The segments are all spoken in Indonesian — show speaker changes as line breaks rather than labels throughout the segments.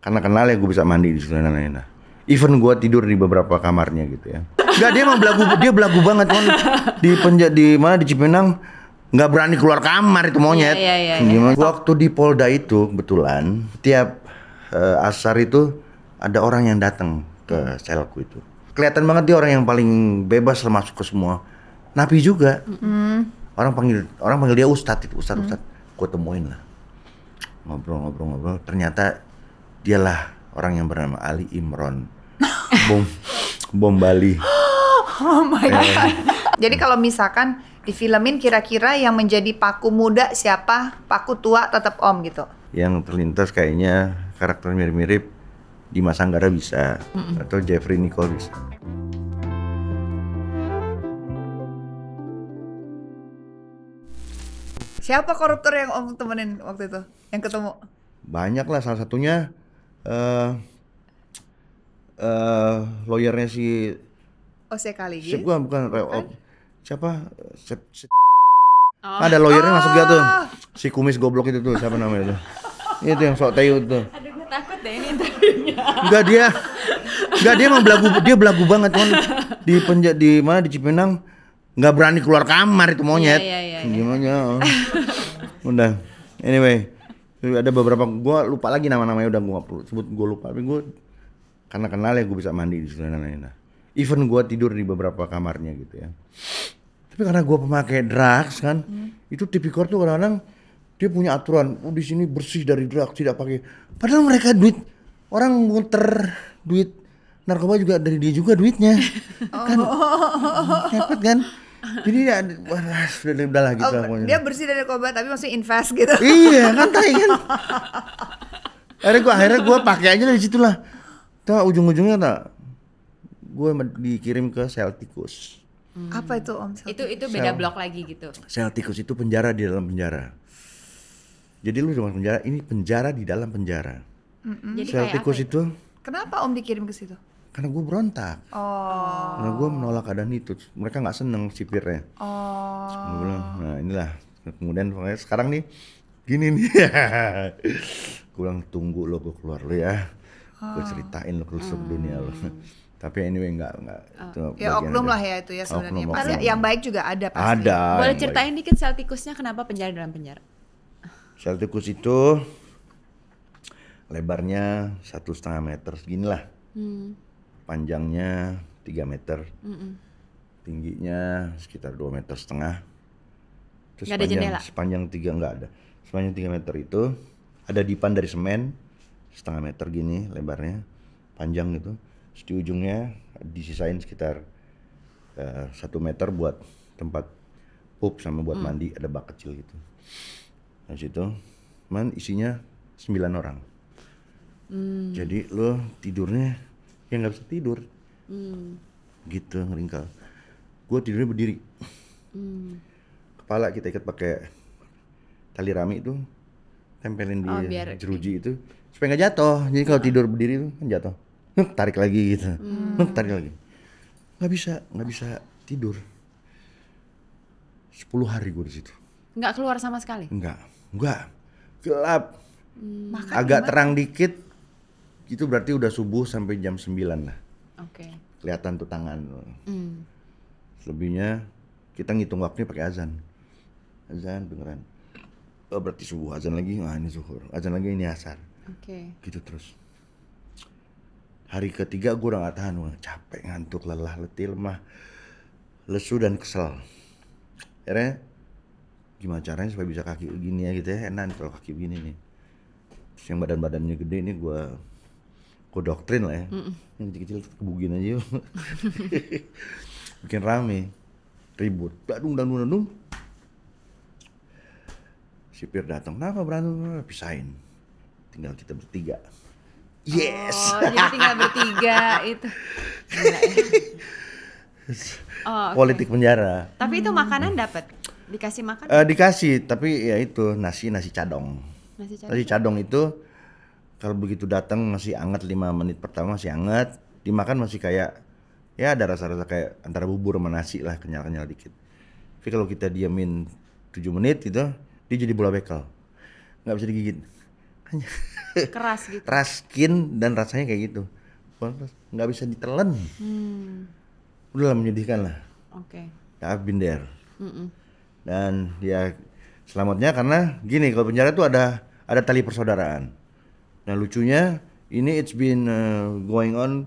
karena kenal ya gue bisa mandi di situ dan lain-lain. Nah, even gue tidur di beberapa kamarnya gitu ya. Gak dia emang belagu dia belagu banget kan di penja di mana di Cipinang nggak berani keluar kamar itu monyet. Yeah, yeah, yeah, yeah. Waktu di Polda itu kebetulan tiap uh, asar itu ada orang yang datang ke selku itu. Kelihatan banget dia orang yang paling bebas termasuk ke semua. Napi juga. Mm. Orang panggil orang panggil dia ustad itu ustad mm. ustadz. Gue temuin lah ngobrol-ngobrol-ngobrol. Ternyata dialah orang yang bernama Ali Imron bom bom Bali
oh my eh. god eh. jadi kalau misalkan di filmin kira-kira yang menjadi paku muda siapa paku tua tetap om gitu
yang terlintas kayaknya karakter mirip-mirip di Anggara bisa mm -mm. atau Jeffrey Nicole bisa
Siapa koruptor yang om temenin waktu itu? Yang ketemu?
Banyak lah salah satunya uh, uh, lawyernya si
Ose kali gitu. Bukan
bukan kan? Oh, siapa? Se -se
Oh. Ada lawyernya oh. masuk
dia tuh. Si kumis goblok itu tuh siapa namanya tuh? itu yang sok tayu tuh. Aduh gue takut deh ini interviewnya. Enggak dia. Enggak dia emang belagu dia belagu banget kan di penja di mana di Cipinang enggak berani keluar kamar itu monyet. Iya, iya, iya, iya. Gimana? Oh. Udah. Anyway, ada beberapa gue lupa lagi nama-namanya udah gue perlu sebut gue lupa tapi gue karena kenal ya gue bisa mandi di sana nah, nah. even gue tidur di beberapa kamarnya gitu ya tapi karena gue pemakai drugs kan hmm. itu tipikor tuh kadang-kadang dia punya aturan oh di sini bersih dari drugs tidak pakai padahal mereka duit orang muter duit narkoba juga dari dia juga duitnya kan?
oh. kan cepet kan jadi
ya, sudah udah lah gitu oh, lah, Dia
bersih dari korban tapi masih invest gitu. iya kan tai
kan. akhirnya gue akhirnya gue pakai aja dari situ lah. Tuh ujung-ujungnya tak gue dikirim ke Celticus.
Hmm. Apa itu Om? Celticus? Itu itu beda Sel blok lagi gitu.
Celticus itu penjara di dalam penjara. Jadi lu cuma penjara, ini penjara di dalam penjara.
Mm -hmm. Jadi Celticus itu? Ya? itu. Kenapa Om dikirim ke situ?
karena gue berontak
oh. karena gue
menolak keadaan itu mereka nggak seneng sipirnya oh. gue bilang nah inilah kemudian sekarang nih gini nih gue bilang tunggu lo gue keluar lo ya
oh. gue ceritain
lo kerusuk hmm. dunia lo tapi anyway enggak enggak. uh, oh. ya oknum lah ya itu ya sebenarnya oknum, oknum. yang baik juga
ada pasti ada boleh ceritain baik. dikit tikusnya kenapa penjara dalam penjara
Sel tikus itu lebarnya satu setengah meter gini lah. Hmm panjangnya 3 meter, mm -mm. tingginya sekitar 2 meter setengah. Terus gak sepanjang, jendela. sepanjang tiga enggak ada. Sepanjang 3 meter itu ada dipan dari semen setengah meter gini lebarnya, panjang gitu. Terus di ujungnya disisain sekitar eh, satu 1 meter buat tempat pup sama buat mm. mandi ada bak kecil gitu. Nah, Dan situ, man isinya 9 orang. Hmm. Jadi lo tidurnya yang nggak bisa tidur hmm. gitu ngeringkal gue tidurnya berdiri hmm. kepala kita ikat pakai tali rami itu tempelin di oh, biar... jeruji itu supaya nggak jatuh jadi kalau hmm. tidur berdiri itu kan jatuh tarik lagi gitu hmm. tarik lagi nggak bisa nggak bisa tidur Sepuluh hari gue di situ
nggak keluar sama sekali
nggak nggak gelap
hmm. agak terang
dikit itu berarti udah subuh sampai jam 9 lah. Oke. Okay. Kelihatan tuh tangan. Mm. Selebihnya kita ngitung waktunya pakai azan. Azan beneran. Oh, berarti subuh azan lagi, nah ini zuhur. Azan lagi ini asar. Oke. Okay. Gitu terus. Hari ketiga gue udah gak tahan, Wah, capek, ngantuk, lelah, letih, lemah, lesu dan kesel. Akhirnya gimana caranya supaya bisa kaki begini ya gitu ya, enak kalau kaki begini nih. Terus yang badan-badannya gede ini gue gue doktrin lah ya mm -mm. kecil-kecil kebugin aja bikin rame ribut dadung dadung dadung sipir datang kenapa berantem pisahin tinggal kita bertiga
yes oh, jadi tinggal bertiga itu oh, okay.
politik penjara
tapi itu makanan dapat dikasih makan
uh, dikasih tapi ya itu nasi nasi cadong nasi cadong, nasi cadong itu kalau begitu datang masih anget 5 menit pertama masih anget dimakan masih kayak ya ada rasa-rasa kayak antara bubur sama nasi lah kenyal-kenyal dikit tapi kalau kita diamin 7 menit gitu dia jadi bola bekel nggak bisa digigit keras gitu raskin dan rasanya kayak gitu nggak bisa ditelan hmm. udah lah menyedihkan lah oke okay. Ya, binder mm -mm. dan ya selamatnya karena gini kalau penjara tuh ada ada tali persaudaraan Nah lucunya ini it's been uh, going on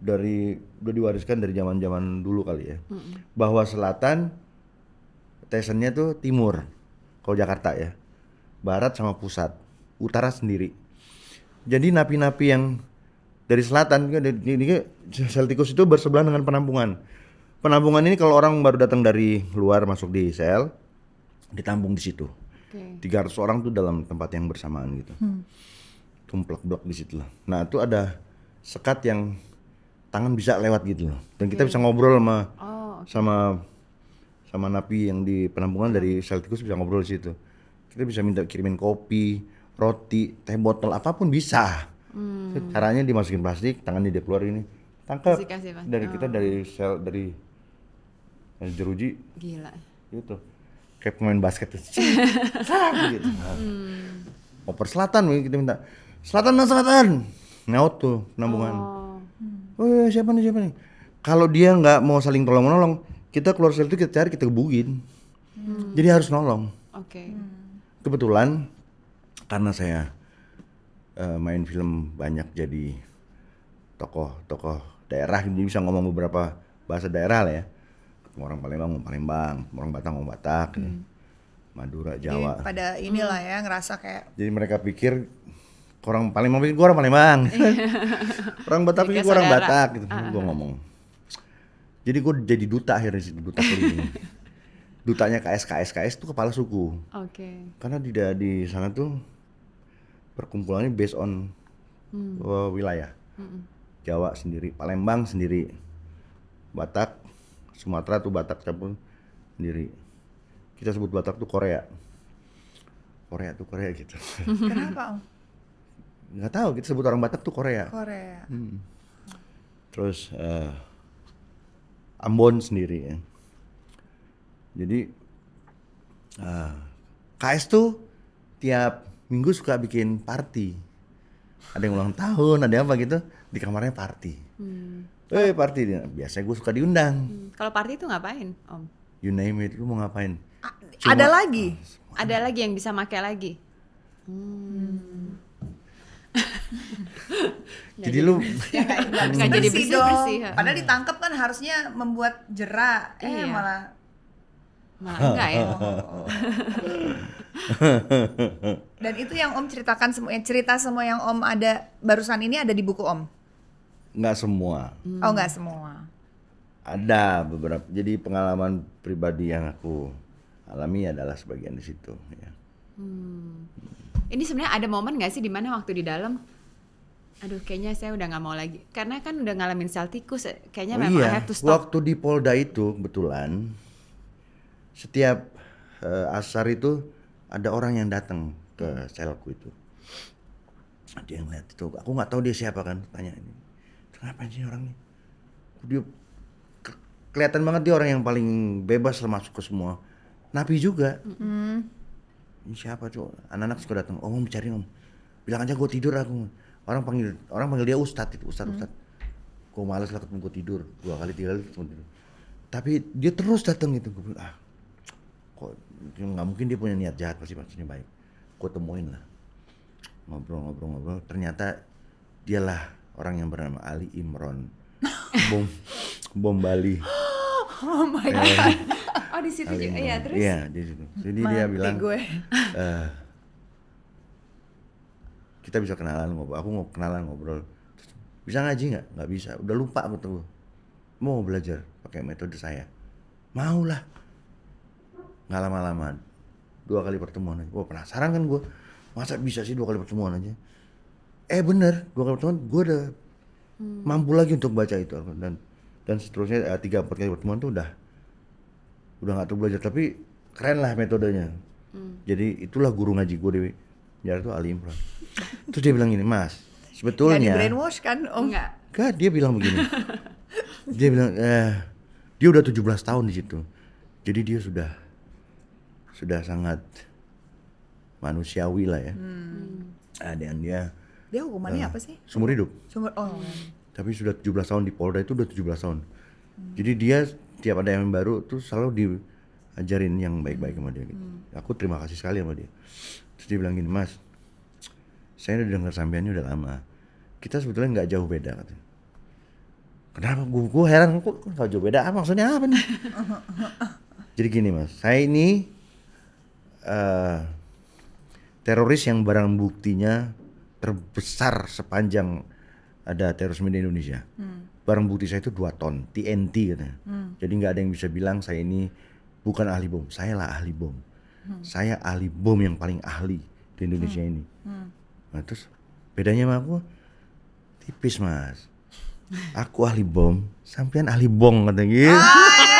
dari udah diwariskan dari zaman-zaman dulu kali ya. Mm Bahwa selatan tesennya tuh timur kalau Jakarta ya. Barat sama pusat, utara sendiri. Jadi napi-napi yang dari selatan ini Celticus itu bersebelahan dengan penampungan. Penampungan ini kalau orang baru datang dari luar masuk di sel ditampung di situ. Okay. 300 orang tuh dalam tempat yang bersamaan gitu. Hmm tumplek blok di situ lah. Nah itu ada sekat yang tangan bisa lewat gitu loh. Dan kita okay. bisa ngobrol sama oh, okay. sama sama napi yang di penampungan dari sel tikus bisa ngobrol di situ. Kita bisa minta kirimin kopi, roti, teh botol apapun bisa. Hmm. Caranya dimasukin plastik, tangannya dia keluar ini. Tangkap dari oh. kita dari sel dari, dari jeruji. Gila. Gitu. Kayak pemain basket gitu. Nah. Hmm. Oper Selatan kita minta selatan dan selatan nyaut tuh penampungan oh, oh iya, siapa nih siapa nih kalau dia nggak mau saling tolong menolong kita keluar sel itu kita cari kita kebugin. hmm. jadi harus nolong oke okay. Hmm. kebetulan karena saya uh, main film banyak jadi tokoh-tokoh daerah ini bisa ngomong beberapa bahasa daerah lah ya orang Palembang ngomong Palembang orang Batak ngomong ya. Batak hmm. Madura Jawa jadi
pada inilah hmm. ya ngerasa kayak
jadi mereka pikir orang paling Palembang gue orang Palembang orang Batak gue orang Batak gitu uh -huh. Ah, gue ah. ngomong jadi gue jadi duta akhirnya sih duta keliling dutanya KS KS KS tuh kepala suku oke okay. karena di di sana tuh perkumpulannya based on hmm. Uh, wilayah hmm. -mm. Jawa sendiri Palembang sendiri Batak Sumatera tuh Batak campur sendiri kita sebut Batak tuh Korea Korea tuh Korea gitu kenapa nggak tahu kita sebut orang Batak tuh Korea. Korea. Hmm. Terus uh, Ambon sendiri ya. Jadi uh, eh, KS tuh tiap minggu suka bikin party. Ada yang ulang tahun, ada apa gitu di kamarnya party. Hmm. Eh party dia. Biasanya gue suka diundang. Hmm.
Kalau party itu ngapain, Om?
You name it, lu mau ngapain? Cuma, ada
lagi. Oh, ada lagi yang bisa make lagi. Hmm
jadi ya, lu nggak jadi bersih dong. Bersih, ya. Padahal iya.
ditangkap kan harusnya membuat jerak, Eh iya. malah malah enggak ya. Dan itu yang Om ceritakan semua cerita semua yang Om ada barusan ini ada di buku Om.
Nggak semua. Hmm.
Oh, nggak semua.
Ada beberapa. Jadi pengalaman pribadi yang aku alami adalah sebagian di situ ya.
Hmm. Ini sebenarnya ada momen gak sih dimana waktu di dalam aduh kayaknya saya udah nggak mau lagi karena kan udah ngalamin sel tikus eh, kayaknya oh memang iya. have to stop.
Waktu di Polda itu kebetulan setiap uh, asar itu ada orang yang datang ke hmm. selku itu. Dia lihat itu, aku nggak tahu dia siapa kan, tanya ini. Kenapa sih orang ini? Dia ke kelihatan banget dia orang yang paling bebas masuk ke semua. Napi juga. Mm -hmm ini siapa cuy, anak-anak suka datang oh, om om cari om bilang aja gue tidur aku orang panggil orang panggil dia ustad itu ustad hmm. ustad gue malas lah ketemu gue tidur dua kali tiga kali ketemu tidur tapi dia terus datang gitu gue bilang ah kok nggak mungkin dia punya niat jahat pasti maksudnya baik gue temuin lah ngobrol-ngobrol-ngobrol ternyata dialah orang yang bernama Ali Imron bom bom Bali
Oh my iya. god. oh di situ juga. Iya, terus. Iya, di situ. Jadi dia bilang gue.
Uh, kita bisa kenalan ngobrol. Aku mau kenalan ngobrol. bisa ngaji nggak? Nggak bisa. Udah lupa aku tuh. Mau belajar pakai metode saya. Mau lah. Nggak lama-lama. Dua kali pertemuan aja. Wah penasaran kan gue. Masa bisa sih dua kali pertemuan aja? Eh bener, dua kali pertemuan gue udah hmm. mampu lagi untuk baca itu. Dan dan seterusnya eh, tiga empat kali pertemuan tuh udah udah nggak terbelajar tapi keren lah metodenya hmm. jadi itulah guru ngaji gue di penjara tuh Ali Imran terus dia bilang gini mas sebetulnya nggak brainwash
kan oh enggak
enggak dia bilang begini dia bilang eh dia udah 17 tahun di situ jadi dia sudah sudah sangat manusiawi lah ya
hmm. ada yang dia dia hukumannya uh, apa sih seumur hidup Sumur, oh iya
tapi sudah 17 tahun di Polda itu udah 17 tahun. Hmm. Jadi dia tiap ada yang baru tuh selalu diajarin yang baik-baik sama dia gitu. Hmm. Aku terima kasih sekali sama dia. Terus dia bilang gini, "Mas, saya udah dengar sampeannya udah lama. Kita sebetulnya nggak jauh beda," katanya. Kenapa? Gue, gue heran, kok nggak jauh beda? Ah, maksudnya apa nih? Jadi gini mas, saya ini uh, teroris yang barang buktinya terbesar sepanjang ada terorisme di Indonesia. Hmm. Barang bukti saya itu dua ton, TNT katanya. Hmm. Jadi nggak ada yang bisa bilang saya ini bukan ahli bom. Saya lah ahli bom. Hmm. Saya ahli bom yang paling ahli di Indonesia hmm. ini. Hmm. Nah, terus bedanya sama aku tipis mas. Aku ahli bom, sampean ahli bong katanya gitu. Ah, iya,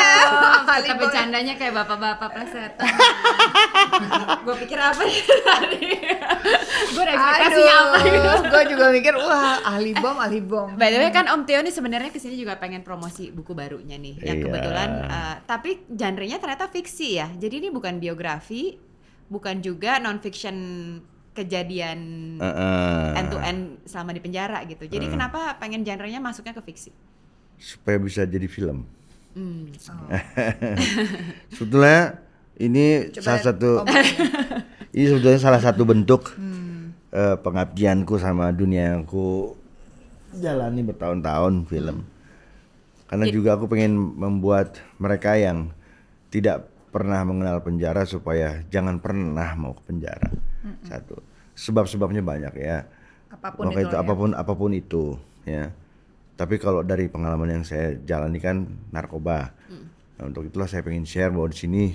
kali kata bercandanya
kayak bapak-bapak plesetan gue pikir apa sih ya tadi gue udah ekspektasinya apa gitu gue juga mikir wah ahli bom ahli bom by the way kan om Tio nih sebenarnya kesini juga pengen promosi buku barunya nih yang yeah. kebetulan uh, tapi genre-nya ternyata fiksi ya jadi ini bukan biografi bukan juga non fiction kejadian
uh, uh. end to end
selama di penjara gitu jadi uh. kenapa pengen genre-nya masuknya ke fiksi
supaya bisa jadi film Hmm. Oh. sebetulnya ini Coba salah satu ini sebetulnya salah satu bentuk hmm. uh, pengabdianku sama dunia yang aku jalani bertahun-tahun film. Karena It, iya. juga aku pengen membuat mereka yang tidak pernah mengenal penjara supaya jangan pernah mau ke penjara. Mm -mm. Satu. Sebab-sebabnya banyak ya. Apapun Maka itu, itu ya. apapun apapun itu ya. Tapi kalau dari pengalaman yang saya jalani kan narkoba. Hmm. Nah, untuk itulah saya pengen share bahwa di sini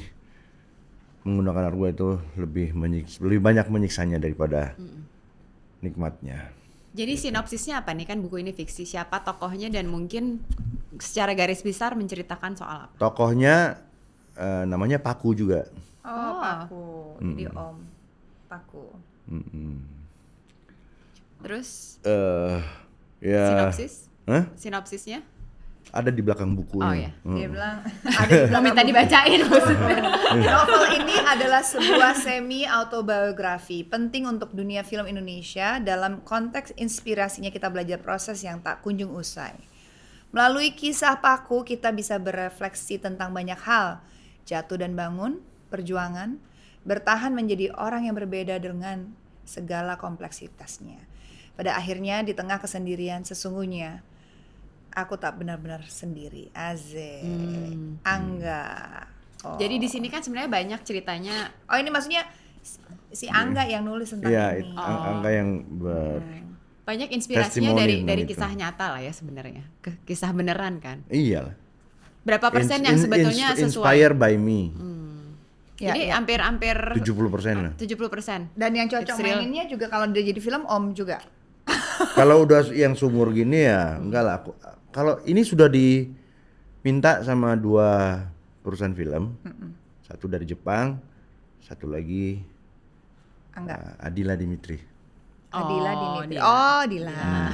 menggunakan narkoba itu lebih menyiks lebih banyak menyiksanya daripada hmm. nikmatnya.
Jadi gitu. sinopsisnya apa nih kan buku ini fiksi siapa tokohnya dan mungkin secara garis besar menceritakan soal apa?
Tokohnya uh, namanya Paku juga.
Oh, oh. Paku. jadi Jadi Om Paku.
hmm. Terus? Uh, ya. Sinopsis? Huh?
Sinopsisnya?
Ada di belakang buku. Oh iya. Hmm. Dia bilang ada minta dibacain iya. Novel ini adalah sebuah semi
autobiografi, penting untuk dunia film Indonesia dalam konteks inspirasinya kita belajar proses yang tak kunjung usai. Melalui kisah Paku kita bisa berefleksi tentang banyak hal, jatuh dan bangun, perjuangan, bertahan menjadi orang yang berbeda dengan segala kompleksitasnya. Pada akhirnya di tengah kesendirian sesungguhnya aku tak benar-benar sendiri Aze hmm. Angga oh. jadi di sini kan sebenarnya banyak ceritanya oh ini maksudnya si Angga yang nulis tentang ya, ini oh. Angga
yang ber hmm.
banyak inspirasinya dari dari itu. kisah nyata lah ya sebenarnya kisah beneran kan iya berapa persen in, yang sebetulnya in, sesuai inspire
by me hmm.
Ya, jadi ya. hampir-hampir ya.
70 persen lah.
70 persen. Dan yang cocok maininnya juga kalau dia jadi film om juga.
kalau udah yang sumur gini ya enggak lah aku kalau ini sudah diminta sama dua perusahaan film, Mm-mm. satu dari Jepang, satu lagi Angga. Ah, uh, Adila Dimitri. Oh, oh, Adila Dimitri. Oh,
Adila. Hmm,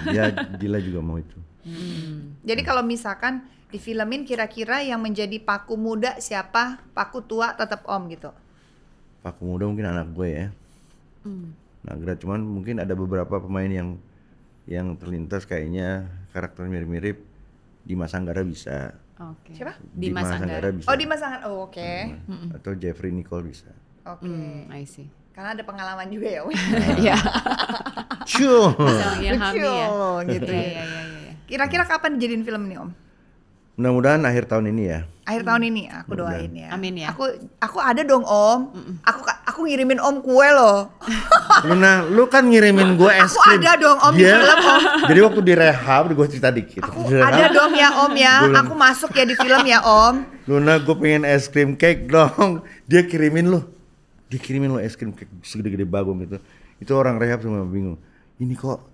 Adila juga mau itu.
Hmm. Jadi kalau misalkan di filmin kira-kira yang menjadi paku muda siapa, paku tua tetap om gitu.
Paku muda mungkin anak gue ya. Hmm. Nagra cuman mungkin ada beberapa pemain yang yang terlintas kayaknya karakter mirip-mirip Dimas Anggara bisa.
Oke. Okay. Siapa? Dimas, Dimas Anggara. bisa. Oh, Dimas Anggara. Oh, oke. Okay.
Hmm. Atau Jeffrey Nicole bisa.
Oke. Okay. Mm, I see. Karena ada pengalaman juga ya. Nah. Iya. Ya.
Cuy. Cuy gitu. Iya, iya, iya,
iya. Kira-kira kapan dijadiin film nih, Om?
Mudah-mudahan akhir tahun ini ya.
Akhir tahun ini aku doain ya. Amin ya. Aku aku ada dong Om. Aku aku ngirimin Om kue
loh. Luna, lu kan ngirimin gue es krim. Aku ada dong Om yeah. di iya. film Om. Jadi waktu di rehab gue cerita dikit. Aku ada
dong ya Om ya. Gua aku masuk ya di film ya Om.
Luna, gue pengen es krim cake dong. Dia kirimin lo. Dia kirimin lo es krim cake segede-gede bagong gitu. Itu orang rehab semua bingung. Ini kok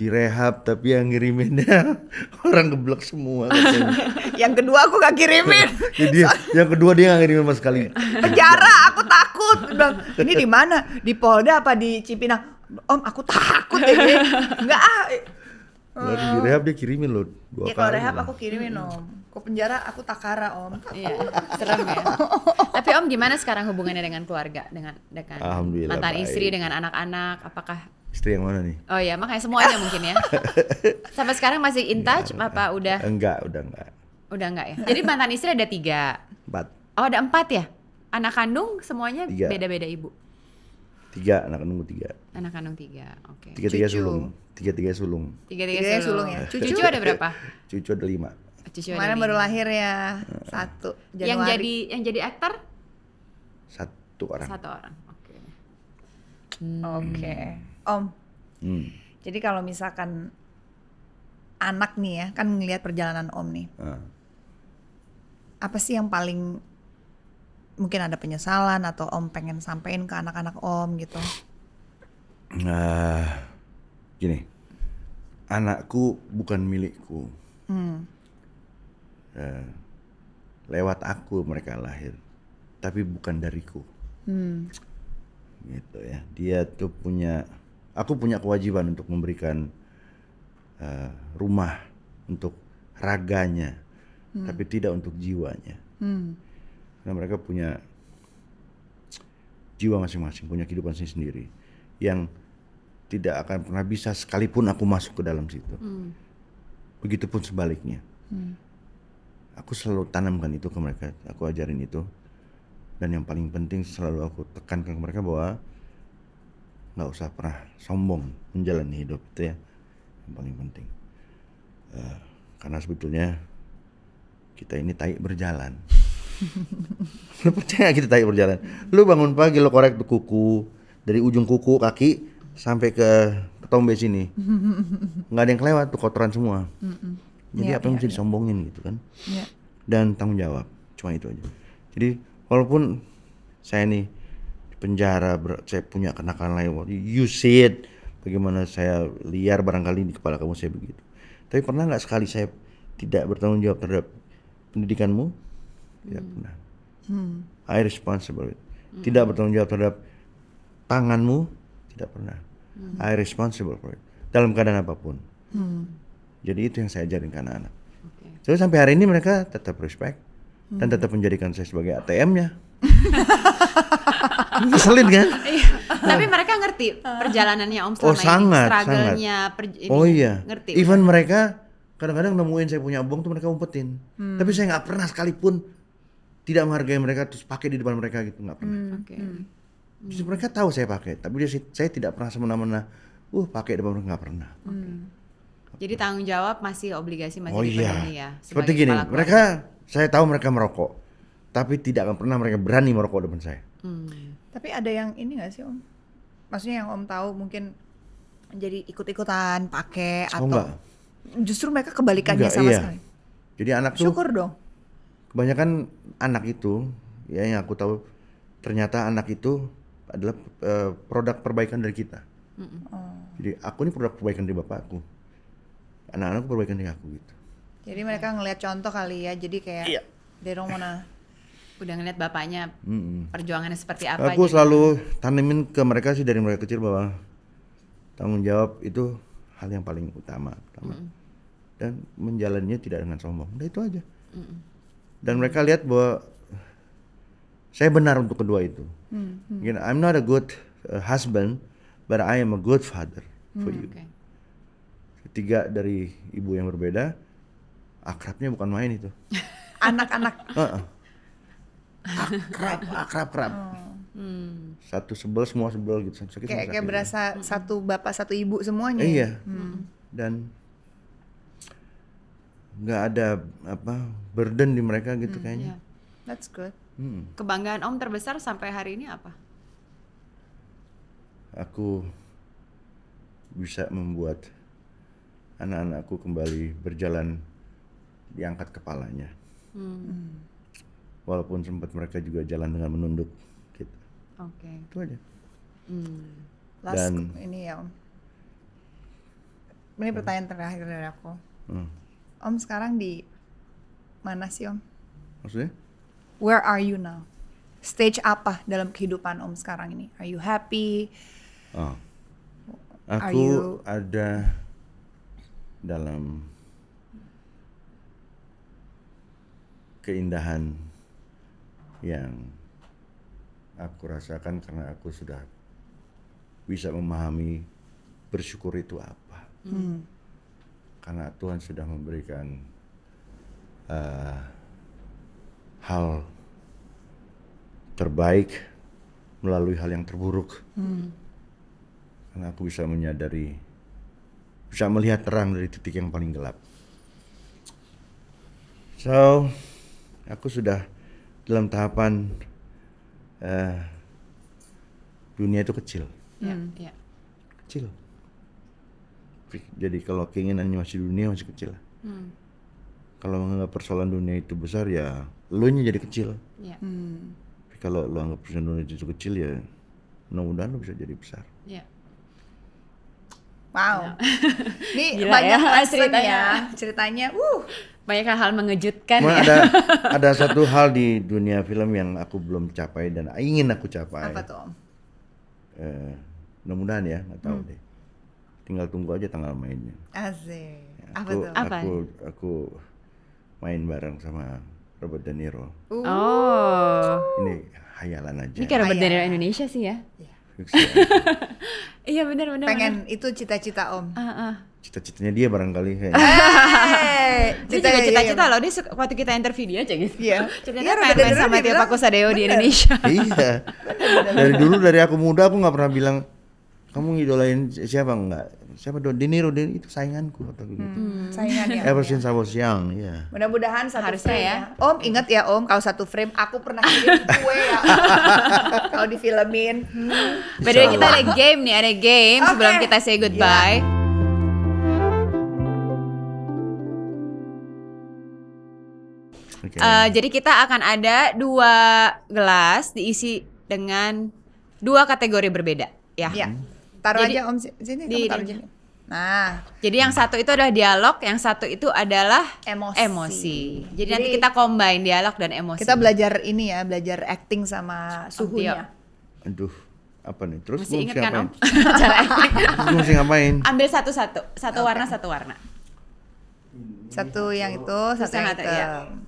direhab tapi yang ngiriminnya orang geblek semua
yang kedua aku gak kirimin
jadi ya, so, yang kedua dia gak ngirimin sama sekali penjara
aku takut bilang ini di mana di Polda apa di Cipinang om aku takut ini nggak ah Lalu eh. di rehab dia
kirimin loh dua ya, kali. kalau rehab aku
kirimin om. Ke penjara aku takara om. Iya, serem ya. Tapi om gimana sekarang hubungannya dengan keluarga, dengan dengan mantan istri, dengan anak-anak? Apakah
Istri yang mana nih?
Oh ya, makanya semuanya mungkin ya. Sampai sekarang masih in touch enggak, apa udah?
Enggak, udah enggak.
Udah enggak ya. Jadi mantan istri ada tiga. Empat. Oh ada empat ya? Anak kandung semuanya beda-beda ibu.
Tiga anak kandung tiga.
Anak kandung tiga, oke. Okay. Tiga tiga sulung.
Tiga tiga sulung. Tiga tiga sulung ya? ya. Cucu, cucu ada berapa? Cucu ada lima.
Cucu ada Kemarin baru lahir ya satu Januari. Yang jadi yang jadi aktor?
Satu orang.
Satu orang. Oke. Okay.
Hmm. Oke. Okay. Om. Hmm.
Jadi kalau misalkan anak nih ya, kan ngelihat perjalanan Om nih. Hmm. Apa sih yang paling mungkin ada penyesalan atau Om pengen sampein ke anak-anak Om gitu?
Nah, gini, anakku bukan milikku. Hmm. Eh, lewat aku mereka lahir, tapi bukan dariku. Hmm. Gitu ya. Dia tuh punya Aku punya kewajiban untuk memberikan uh, rumah untuk raganya, hmm. tapi tidak untuk jiwanya. Hmm. Karena mereka punya jiwa masing-masing, punya kehidupan sendiri yang tidak akan pernah bisa sekalipun aku masuk ke dalam situ. Hmm. Begitupun sebaliknya. Hmm. Aku selalu tanamkan itu ke mereka, aku ajarin itu. Dan yang paling penting selalu aku tekankan ke mereka bahwa nggak usah pernah sombong menjalani hidup itu ya yang paling penting uh, karena sebetulnya kita ini tai berjalan lu percaya kita tai berjalan lu bangun pagi lu korek tuh kuku dari ujung kuku kaki sampai ke ketombe sini nggak ada yang kelewat tuh kotoran semua jadi ya, apa yang ya, mesti ya. disombongin gitu kan ya. dan tanggung jawab cuma itu aja jadi walaupun saya nih penjara saya punya kenakan lain you said bagaimana saya liar barangkali di kepala kamu saya begitu tapi pernah nggak sekali saya tidak bertanggung jawab terhadap pendidikanmu tidak ya, hmm. pernah hmm. I responsible hmm. tidak bertanggung jawab terhadap tanganmu tidak pernah hmm. I responsible for it dalam keadaan apapun hmm. jadi itu yang saya ajarin ke anak-anak okay. so, sampai hari ini mereka tetap respect hmm. dan tetap menjadikan saya sebagai ATM-nya Ngeselin kan?
Iya. Tapi mereka ngerti perjalanannya Om selama oh, sangat, ini, oh iya, ngerti. Even
mereka kadang-kadang nemuin saya punya bong tuh mereka umpetin, hmm. tapi saya nggak pernah sekalipun tidak menghargai mereka terus pakai di depan mereka gitu nggak pernah. Hmm. Okay. Hmm. mereka tahu saya pakai, tapi dia saya tidak pernah semena-mena, uh pakai depan mereka nggak pernah. Hmm.
Jadi tanggung jawab masih obligasi masih oh, di iya. ya. Seperti gini, mereka
saya tahu mereka merokok, tapi tidak akan pernah mereka berani merokok depan saya hmm.
tapi ada yang ini gak sih om maksudnya yang om tahu mungkin jadi ikut-ikutan pakai oh, atau enggak. justru mereka kebalikannya enggak, sama iya. sekali
jadi anak tuh syukur dong kebanyakan anak itu ya yang aku tahu ternyata anak itu adalah uh, produk perbaikan dari kita mm -mm. jadi aku ini produk perbaikan dari bapakku anak-anakku perbaikan dari aku gitu
jadi mereka ngelihat contoh kali ya jadi kayak iya. they udah ngeliat bapaknya mm perjuangannya seperti apa aku selalu
tanemin ke mereka sih dari mereka kecil bahwa tanggung jawab itu hal yang paling utama, utama. Hmm. dan menjalannya tidak dengan sombong udah itu aja mm dan mereka lihat bahwa saya benar untuk kedua itu mm you know I'm not a good uh, husband but I am a good father for mm, you okay. ketiga dari ibu yang berbeda akrabnya bukan main itu anak-anak uh -uh akrab akrab akrab oh. hmm. satu sebel semua sebel gitu sakit kayak, kayak berasa
gitu. Hmm. satu bapak satu ibu semuanya eh, iya hmm.
dan nggak ada apa burden di mereka gitu hmm, kayaknya yeah.
that's good hmm. kebanggaan om terbesar sampai hari ini apa
aku bisa membuat anak-anakku kembali berjalan diangkat kepalanya hmm. hmm walaupun sempat mereka juga jalan dengan menunduk gitu. Oke. Okay. Itu aja.
Hmm. Last Dan ini ya Om. Ini pertanyaan hmm. terakhir dari aku. Hmm. Om sekarang di mana sih Om? Maksudnya? Where are you now? Stage apa dalam kehidupan Om sekarang ini? Are you happy?
Oh. Aku are you... ada dalam keindahan yang aku rasakan karena aku sudah bisa memahami bersyukur itu apa. Hmm. Karena Tuhan sudah memberikan uh, hal terbaik melalui hal yang terburuk. Hmm. Karena aku bisa menyadari, bisa melihat terang dari titik yang paling gelap. So, aku sudah dalam tahapan uh, dunia itu kecil. Ya, hmm. ya. Kecil. Jadi kalau keinginannya masih dunia masih kecil lah. Hmm. Kalau menganggap persoalan dunia itu besar ya lu nya jadi kecil.
Yeah. Hmm.
Tapi kalau lu anggap persoalan dunia itu kecil ya mudah-mudahan lu bisa jadi besar.
Yeah. Wow. Ya. Ini banyak ya, ceritanya. Ya. Ceritanya uh banyak hal mengejutkan ya. ada
ada satu hal di dunia film yang aku belum capai dan ingin aku capai apa tuh om eh, mudah-mudahan ya nggak tahu hmm. deh tinggal tunggu aja tanggal mainnya
asik
aku, apa tuh aku, apa aku aku main bareng sama Robert De Niro uh. oh ini hayalan aja ini kayak Robert
De Niro Indonesia sih ya iya, ya. iya benar benar pengen bener. itu cita-cita om uh -uh
cita-citanya dia barangkali kayak cita juga cita-cita
loh dia waktu kita interview dia aja gitu iya cita-citanya pengen main sama Tio Pakusadeo di Indonesia
iya dari dulu dari aku muda aku gak pernah bilang kamu ngidolain siapa enggak siapa Don De Niro De, itu sainganku atau gitu.
Hmm. hmm. Ever
since I was young, ya. Yeah.
Mudah-mudahan satu Harusnya frame ya. ya. Om ingat ya Om kalau satu frame aku pernah kirim kue ya. kalau difilmin. Hmm. kita ada game nih, ada game okay. sebelum kita say goodbye. Yeah. Okay. Uh, eh, jadi kita akan ada dua gelas diisi dengan dua kategori berbeda, ya. ya. Taruh jadi, aja Om sini, di, taruh di, Nah, jadi yang satu itu adalah dialog, yang satu itu adalah emosi. emosi. Jadi, jadi nanti kita combine dialog dan emosi. Kita belajar ini ya, belajar acting sama suhunya.
Aduh, apa nih? Terus mau siapa? kan Terus mesti ngapain?
Ambil satu-satu, satu, warna, satu warna. Satu yang itu, satu, yang itu.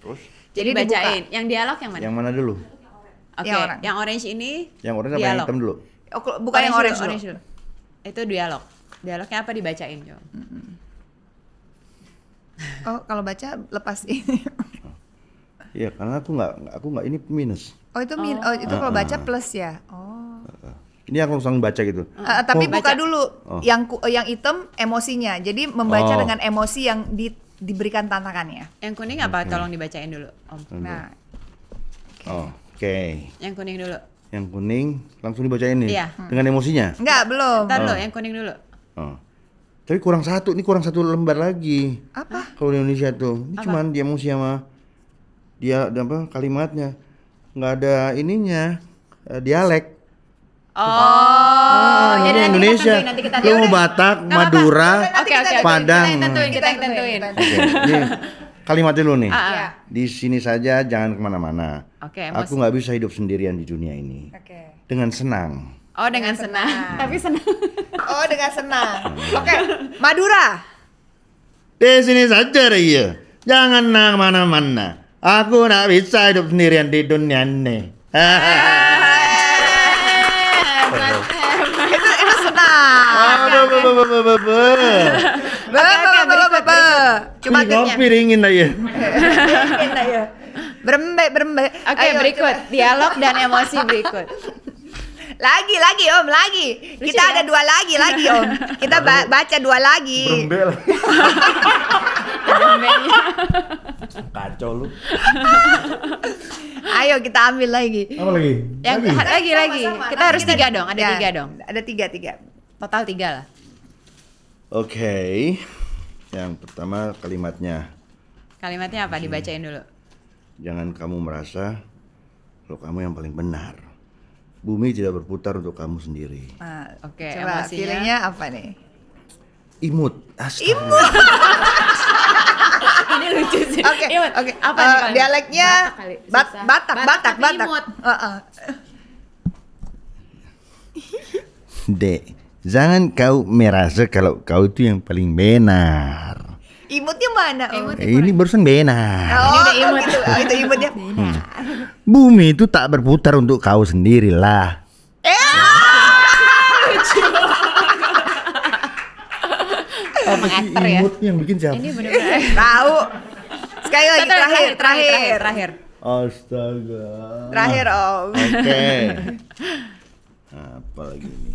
Terus? Jadi bacain. Yang dialog yang mana? Yang mana dulu? Oke, okay. yang, yang orange ini
Yang orange dialog. yang hitam dulu?
Oh, buka orange yang orange dulu. Orange dulu. Itu dialog. Dialognya apa dibacain, Jo? Oh, kalau baca lepas ini.
Iya, karena aku nggak aku nggak ini minus. Oh, itu min oh, oh itu kalau ah, ah. baca
plus ya. Oh. Ah,
ini aku langsung baca gitu. Uh, tapi oh, buka dulu oh. yang
yang hitam emosinya. Jadi membaca oh. dengan emosi yang di diberikan tantangannya. Yang kuning apa? Okay. Tolong dibacain dulu, Om. Nah.
Oke. Okay. okay. Yang kuning dulu. Yang kuning langsung dibacain nih. Iya. Dengan emosinya? Enggak,
belum. Entar oh. yang kuning dulu.
Oh. Tapi kurang satu, ini kurang satu lembar lagi. Apa? Kalau di Indonesia tuh, ini apa? cuman dia emosi sama dia apa kalimatnya. Enggak ada ininya, eh, dialek.
Oh, oh ya nanti Indonesia. Kita tentuin, nanti kita tentuin. Lu mau Batak, Gak Madura, okay, okay, Padang. Kita tentuin, kita tentuin.
Okay. Kalimat dulu nih. Uh, Di sini saja jangan kemana-mana. Oke. Okay, Aku nggak bisa hidup sendirian di dunia ini. Oke. Okay. Dengan senang.
Oh dengan, senang. senang. Tapi senang. oh dengan senang. Hmm. Oke. Okay. Madura.
Di sini saja iya. Jangan kemana-mana. Aku nggak bisa hidup sendirian di dunia ini. Ya.
Coba kopi dingin aja. Berembe, berembe. Oke, berikut dialog dan emosi berikut. Lagi, lagi Om, lagi. Kita kan? ada dua lagi, lagi Om. Kita baca dua lagi. Berembe lagi. Ya. Kacau lu. Ayo kita ambil lagi. Apa lagi? Yang lagi lagi. lagi. Kita harus tiga dong. Ada ya. tiga dong. Ada tiga tiga. Total tiga lah.
Oke. Okay. Yang pertama kalimatnya.
Kalimatnya apa? Dibacain dulu.
Jangan kamu merasa kalau kamu yang paling benar. Bumi tidak berputar untuk kamu sendiri.
Ah, Oke. Okay. Coba Emosinya... apa nih?
Imut. Astaga. Imut.
Ini lucu sih. Oke. Okay. Oke. Okay. Apa uh, nih dialeknya? Batak, Batak, Batak, Batak. Batak. Batak. Imut. Uh -uh.
D Jangan kau merasa kalau kau itu yang paling benar.
Imutnya mana? Oh.
ini barusan benar.
Oh, ini udah imut. Gitu. Oh, itu imutnya.
Hmm. Bumi itu tak berputar untuk kau sendirilah. Eh! Apa sih ya? imut ya? yang bikin siapa? Ini benar
tahu. Sekali lagi terakhir, terakhir, terakhir.
Astaga. Terakhir Om. Oke. Okay. Apa lagi ini?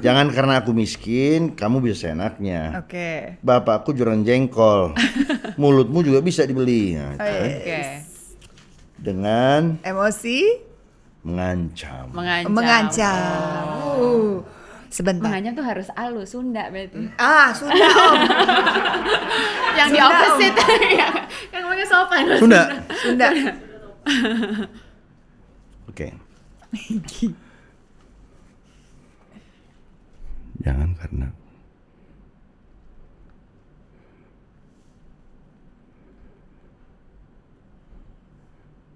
Jangan karena aku miskin, kamu bisa senaknya. Oke. Okay. Bapakku jualan jengkol. Mulutmu juga bisa dibeli. Nah, oh, iya, kan? Oke. Okay. Dengan emosi mengancam.
Mengancam. Mengancam. Oh. sebentar. Mengancam tuh harus alus Sunda berarti. Ah, Sunda Om.
yang Sunda, di opposite. yang,
yang pakai sopan. Sunda. Sunda. Sunda. Oke. okay. Gitu. Jangan karena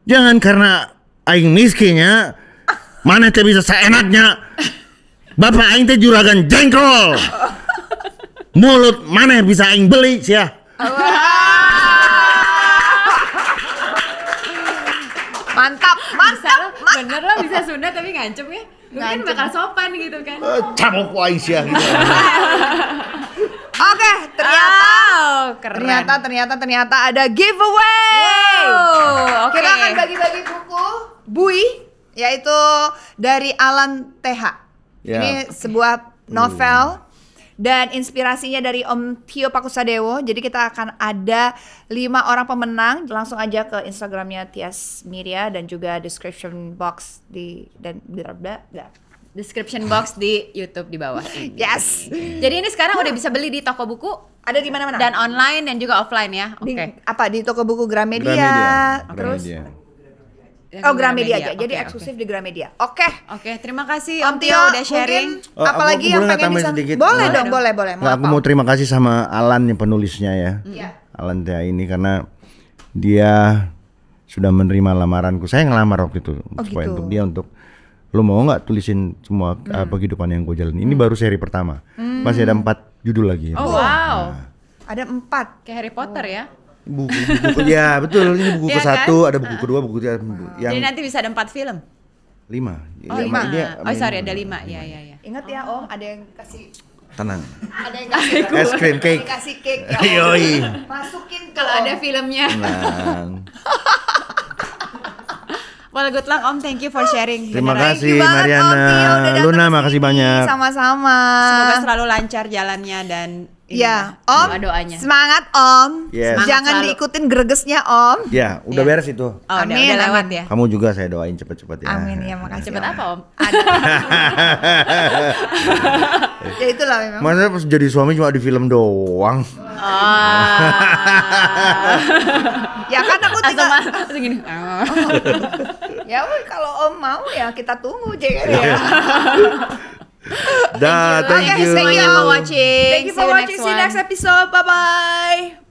Jangan karena aing miskinnya mana teh bisa seenaknya. Bapak aing teh juragan jengkol. Mulut mana bisa aing beli sih ya.
Mantap, mantap. Bener lah bisa Sunda tapi ngancem ya mungkin kan bakal sopan gitu kan uh, eh, camuk ya. gitu Oke, okay, ternyata oh, ternyata ternyata ternyata ada giveaway. Wow, okay. Kita akan bagi-bagi buku Bui yaitu dari Alan TH. Yeah. Ini sebuah novel hmm dan inspirasinya dari Om Tio Pakusadewo. Jadi kita akan ada lima orang pemenang. Langsung aja ke Instagramnya Tias Miria dan juga description box di dan blablabla. Bla, bla description box di YouTube di bawah. Ini. Yes. Jadi ini sekarang udah bisa beli di toko buku. Ada di mana-mana. Dan online dan juga offline ya. Oke. Okay. Apa di toko buku Gramedia. Gramedia.
Terus Gramedia.
Oh Gramedia aja. Jadi okay, eksklusif okay. di Gramedia. Oke. Okay. Oke, okay, terima kasih Om, Tio, udah sharing.
Mungkin, eh, apalagi yang pengen bisa sedikit. Boleh dong, boleh, boleh. Nggak, aku mau terima kasih sama Alan yang penulisnya ya. Iya. Alan Tia ini karena dia sudah menerima lamaranku. Saya ngelamar waktu itu oh, supaya gitu. untuk dia untuk lo mau nggak tulisin semua eh, hmm. apa kehidupan yang gue jalani. Ini hmm. baru seri pertama. Hmm. Masih ada hmm. empat judul lagi. Oh,
wow. Nah. Ada empat kayak Harry Potter ya? oh. ya
buku, buku ya betul ini buku iya ke satu kan? ada buku ah. kedua buku ketiga yang jadi
nanti bisa ada empat film
lima oh, ya, lima ini, oh sorry ada
lima, lima. ya ya ya ingat ya om oh, ada yang kasih tenang ada yang kasih es krim cake kasih cake ya, yoi masukin kalau ada filmnya tenang Well, good luck Om. Thank you for sharing. Terima Beneran. kasih banget,
Mariana. Om, Luna, makasih banyak.
Sama-sama. Semoga selalu lancar jalannya dan Iya, yeah. Om. Doa doanya. Semangat Om. Yes. Semangat Jangan selalu. diikutin gregesnya Om.
Ya, udah yeah. beres itu. Oh,
amin, udah, udah lewat ya.
Kamu juga saya doain cepet-cepet ya. Amin
ya, makasih. Cepet apa Om? Ada. ya itulah memang.
Mana pas jadi suami cuma di film doang.
Oh. ya kan aku tinggal Asal gini. Oh. ya kalau Om mau ya kita tunggu aja ya.
Da, thank Thank you, thank you. Thank you for watching. Thank you for watching. See you next
episode. Bye bye.